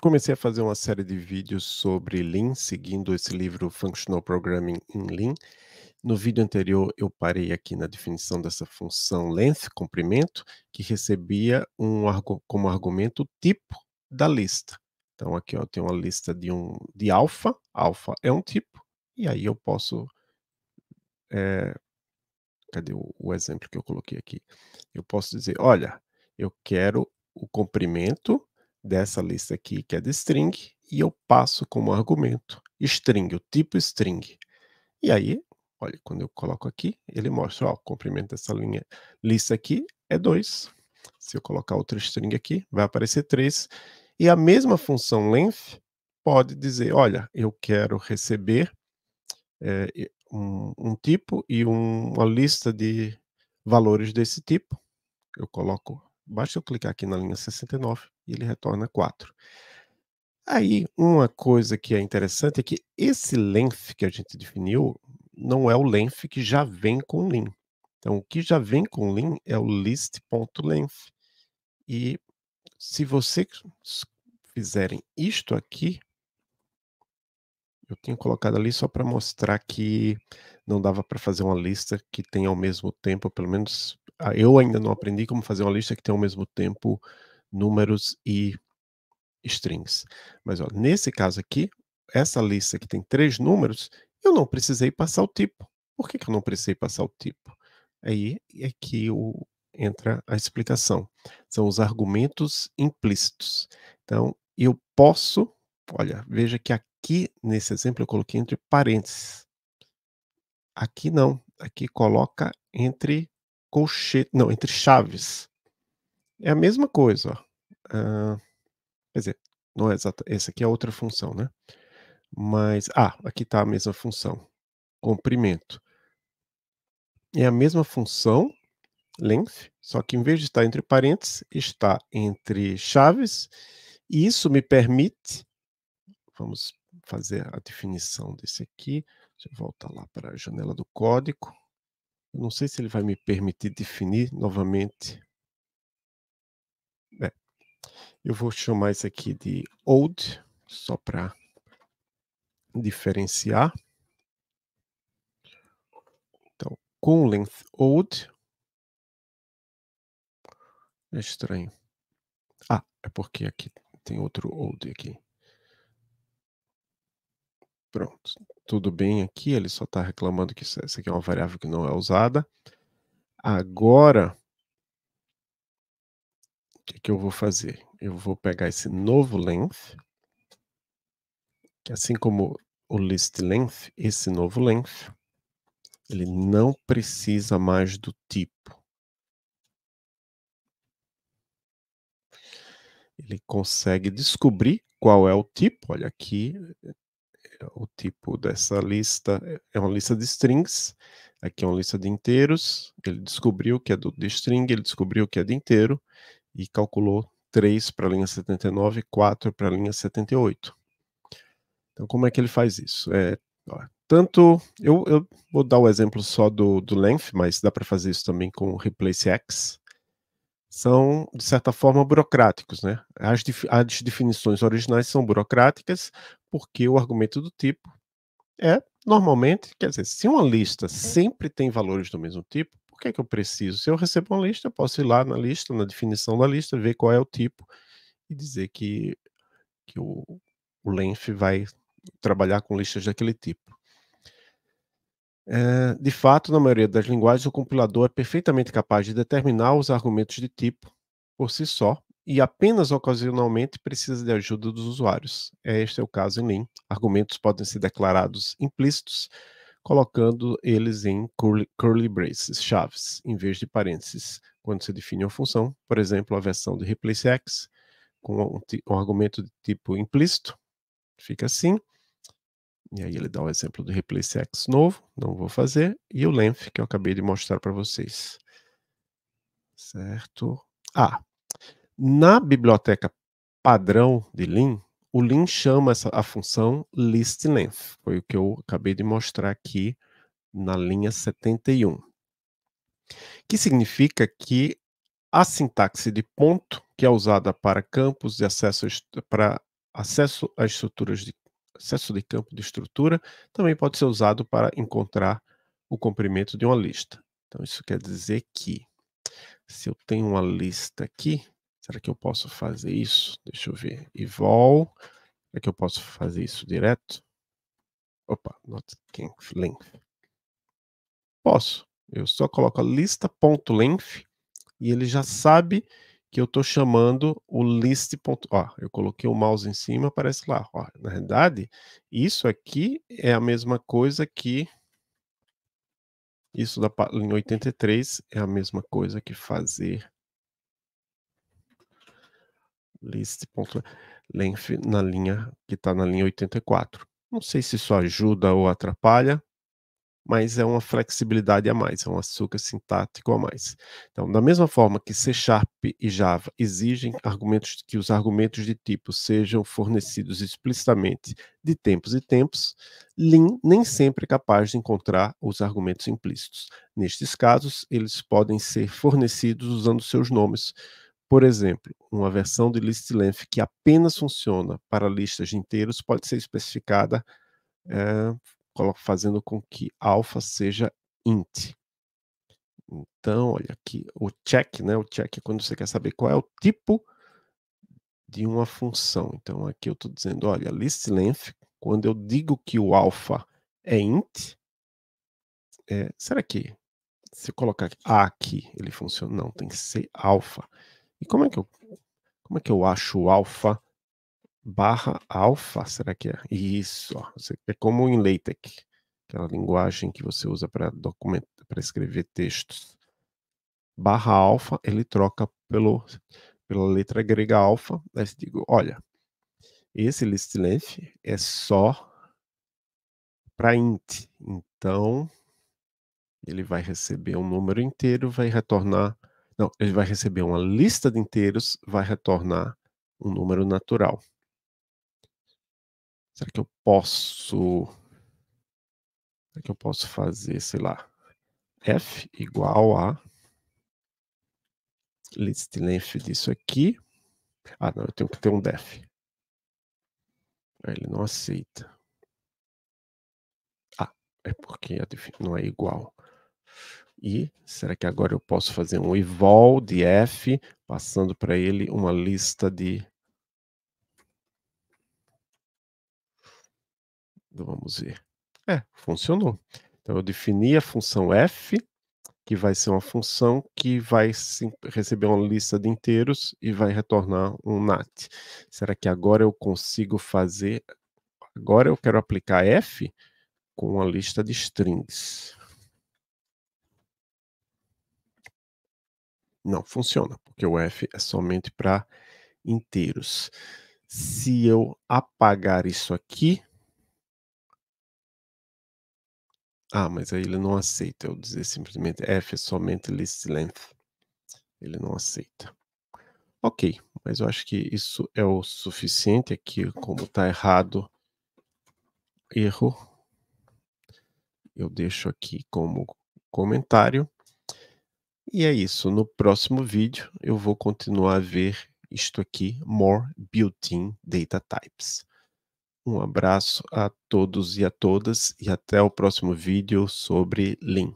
comecei a fazer uma série de vídeos sobre Lean, seguindo esse livro Functional Programming in Lean. No vídeo anterior, eu parei aqui na definição dessa função length, comprimento, que recebia um, como argumento o tipo da lista. Então, aqui eu tenho uma lista de, um, de alfa, alfa é um tipo, e aí eu posso é, cadê o, o, exemplo que eu coloquei aqui? Eu posso dizer, olha, eu quero o comprimento dessa lista aqui, que é de string, e eu passo como argumento string, o tipo string. E aí, olha, quando eu coloco aqui, ele mostra, ó, o comprimento dessa linha lista aqui é 2. Se eu colocar outro string aqui, vai aparecer 3. E a mesma função length pode dizer, olha, eu quero receber é, um, um, tipo e um, uma lista de valores desse tipo. Eu coloco Basta eu clicar aqui na linha 69 e ele retorna 4. Aí, uma coisa que é interessante é que esse length que a gente definiu não é o length que já vem com lean. Então, o que já vem com lean é o list.length. E se vocês fizerem isto aqui, eu tinha colocado ali só para mostrar que não dava para fazer uma lista que tenha ao mesmo tempo, pelo menos ah, eu ainda não aprendi como fazer uma lista que tem ao mesmo tempo números e strings. Mas ó, nesse caso aqui, essa lista que tem três números, eu não precisei passar o tipo. Por que, que eu não precisei passar o tipo? Aí é que o, entra a explicação. São os argumentos implícitos. Então, eu posso, olha, veja que aqui nesse exemplo eu coloquei entre parênteses. Aqui não, aqui coloca entre Colchete. Não, entre Chaves. É a mesma coisa. Uh, quer dizer, não é exato. Essa aqui é outra função, né? Mas. Ah, aqui está a mesma função. Comprimento. É a mesma função, length, só que em vez de estar entre parênteses, está entre chaves. E isso me permite. Vamos fazer a definição desse aqui. Deixa eu voltar lá para a janela do código. Não sei se ele vai me permitir definir novamente. É. Eu vou chamar isso aqui de old, só para diferenciar. Então, com length old. É estranho. Ah, é porque aqui tem outro old aqui. Pronto, tudo bem aqui, ele só está reclamando que é, isso aqui é uma variável que não é usada. Agora, o que, é que eu vou fazer? Eu vou pegar esse novo length, que assim como o list length, esse novo length, ele não precisa mais do tipo. Ele consegue descobrir qual é o tipo. Olha aqui, o tipo dessa lista eh, é uma lista de strings, aqui é uma lista de inteiros, ele descobriu que é do de string, ele descobriu que é de inteiro e calculou 3 para a linha 79 e 4 para a linha 78. Então, como é que ele faz isso? É, ó, tanto, eu, eu, vou dar o exemplo só do, do length, mas dá para fazer isso também com replace x são, de certa forma, burocráticos. Né? As, as definições originais são burocráticas, porque o argumento do tipo é, normalmente, quer dizer, se uma lista é. sempre tem valores do mesmo tipo, por que, é que eu preciso? Se eu recebo uma lista, eu posso ir lá na lista, na definição da lista, ver qual é o tipo e dizer que, que o, o Lenf vai trabalhar com listas daquele tipo. É, de fato, na maioria das linguagens, o compilador é perfeitamente capaz de determinar os argumentos de tipo por si só e apenas ocasionalmente precisa de ajuda dos usuários. É, este é o caso em Lean. Argumentos podem ser declarados implícitos, colocando eles em curly, curly braces, chaves, em vez de parênteses, quando se define uma função, por exemplo, a versão de replaceX com um, um argumento de tipo implícito, fica assim. E aí ele dá o exemplo do replay sex novo, não vou fazer, e o length que eu acabei de mostrar para vocês. Certo? Ah, na biblioteca padrão de Lean, o Lean chama essa, a função list length, foi o que eu acabei de mostrar aqui na linha 71. Que significa que a sintaxe de ponto, que é usada para campos de acesso para acesso a estruturas de Acesso de campo de estrutura também pode ser usado para encontrar o comprimento de uma lista. Então, isso quer dizer que se eu tenho uma lista aqui, será que eu posso fazer isso? Deixa eu ver. Evol, será que eu posso fazer isso direto? Opa, not length. Posso. Eu só coloco a lista.length e ele já sabe que eu estou chamando o list. Ó, eu coloquei o mouse em cima, aparece lá. Ó, na verdade, isso aqui é a mesma coisa que. Isso da linha 83 é a mesma coisa que fazer list. length na linha que está na linha 84. Não sei se isso ajuda ou atrapalha, mas é uma flexibilidade a mais, é um açúcar sintático a mais. Então, da mesma forma que C Sharp e Java exigem argumentos que os argumentos de tipo sejam fornecidos explicitamente de tempos em tempos, Lean nem sempre é capaz de encontrar os argumentos implícitos. Nestes casos, eles podem ser fornecidos usando seus nomes. Por exemplo, uma versão de listlength que apenas funciona para listas de inteiros pode ser especificada é, fazendo com que alfa seja int. Então, olha aqui, o check, né? O check é quando você quer saber qual é o tipo de uma função. Então, aqui eu estou dizendo, olha, list length, quando eu digo que o alfa é int, é, será que se eu colocar A ah, aqui, ele funciona? Não, tem que ser alfa. E como é que eu, como é que eu acho o alfa barra alfa, será que é? Isso, ó, é como em LaTeX, aquela linguagem que você usa para documentar, para escrever textos. Barra alfa, ele troca pelo, pela letra grega alfa, aí você digo, olha, esse list length é só para int, então ele vai receber um número inteiro, vai retornar, não, ele vai receber uma lista de inteiros, vai retornar um número natural. Será que eu posso. Será que eu posso fazer, sei lá, f igual a list length disso aqui. Ah, não, eu tenho que ter um def. Ele não aceita. Ah, é porque não é igual. E será que agora eu posso fazer um evol de f, passando para ele uma lista de Vamos ver. É, funcionou. Então eu defini a função f, que vai ser uma função que vai receber uma lista de inteiros e vai retornar um NAT. Será que agora eu consigo fazer? Agora eu quero aplicar f com uma lista de strings. Não funciona, porque o f é somente para inteiros. Se eu apagar isso aqui, Ah, mas aí ele não aceita eu dizer simplesmente F é somente list length. Ele não aceita. Ok, mas eu acho que isso é o suficiente aqui, como está errado, erro, eu deixo aqui como comentário. E é isso, no próximo vídeo eu vou continuar a ver isto aqui, More Built-in Data Types. Um abraço a todos e a todas e até o próximo vídeo sobre Lean.